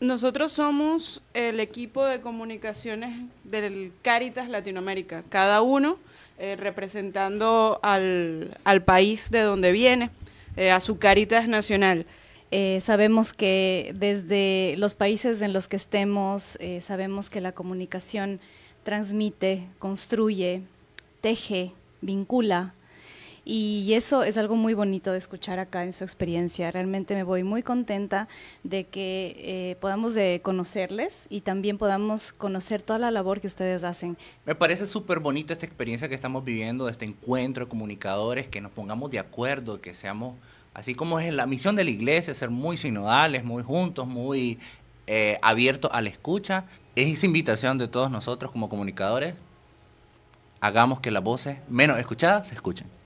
Nosotros somos el equipo de comunicaciones del Caritas Latinoamérica, cada uno eh, representando al, país de donde viene, eh, a su Caritas Nacional. Eh, sabemos que desde los países en los que estemos, sabemos que la comunicación transmite, construye, teje, vincula, y eso es algo muy bonito de escuchar acá en su experiencia. Realmente me voy muy contenta de que eh, podamos conocerles y también podamos conocer toda la labor que ustedes hacen. Me parece súper bonito esta experiencia que estamos viviendo, este encuentro de comunicadores, que nos pongamos de acuerdo, que seamos... Así como es la misión de la iglesia, ser muy sinodales, muy juntos, muy eh, abiertos a la escucha. Es esa invitación de todos nosotros como comunicadores. Hagamos que las voces menos escuchadas se escuchen.